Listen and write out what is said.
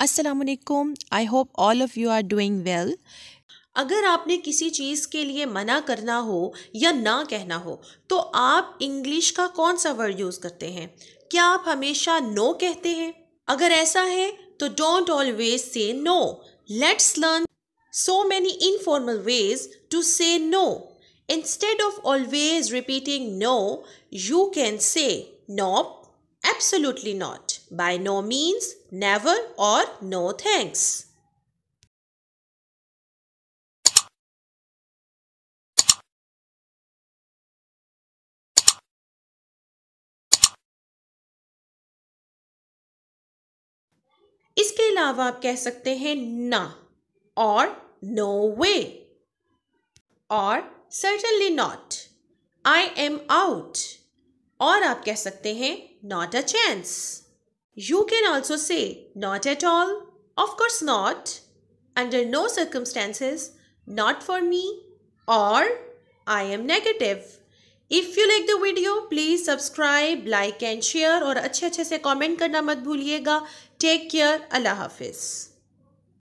असलकुम I hope all of you are doing well अगर आपने किसी चीज़ के लिए मना करना हो या ना कहना हो तो आप इंग्लिश का कौन सा वर्ड यूज़ करते हैं क्या आप हमेशा नो कहते हैं अगर ऐसा है तो don't always say no let's learn so many informal ways to say no instead of always repeating no you can say nope absolutely not by no means, never or no thanks. इसके अलावा आप कह सकते हैं ना और no way और certainly not I am out और आप कह सकते हैं not a chance You can also say not at all, of course not, under no circumstances, not for me, or I am negative. If you like the video, please subscribe, like and share or अच्छे अच्छे से comment करना मत भूलिएगा. Take care. Allah Hafiz.